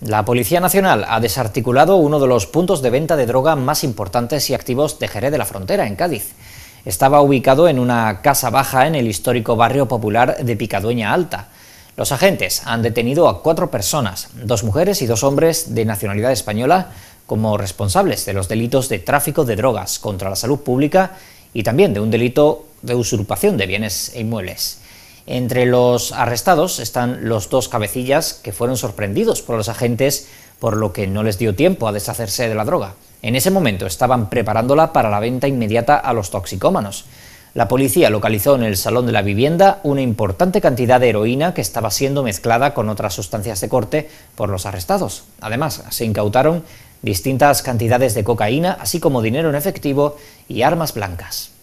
La Policía Nacional ha desarticulado uno de los puntos de venta de droga más importantes y activos de Jerez de la Frontera, en Cádiz. Estaba ubicado en una casa baja en el histórico barrio popular de Picadueña Alta. Los agentes han detenido a cuatro personas, dos mujeres y dos hombres de nacionalidad española, como responsables de los delitos de tráfico de drogas contra la salud pública y también de un delito de usurpación de bienes e inmuebles. Entre los arrestados están los dos cabecillas que fueron sorprendidos por los agentes, por lo que no les dio tiempo a deshacerse de la droga. En ese momento estaban preparándola para la venta inmediata a los toxicómanos. La policía localizó en el salón de la vivienda una importante cantidad de heroína que estaba siendo mezclada con otras sustancias de corte por los arrestados. Además, se incautaron distintas cantidades de cocaína, así como dinero en efectivo y armas blancas.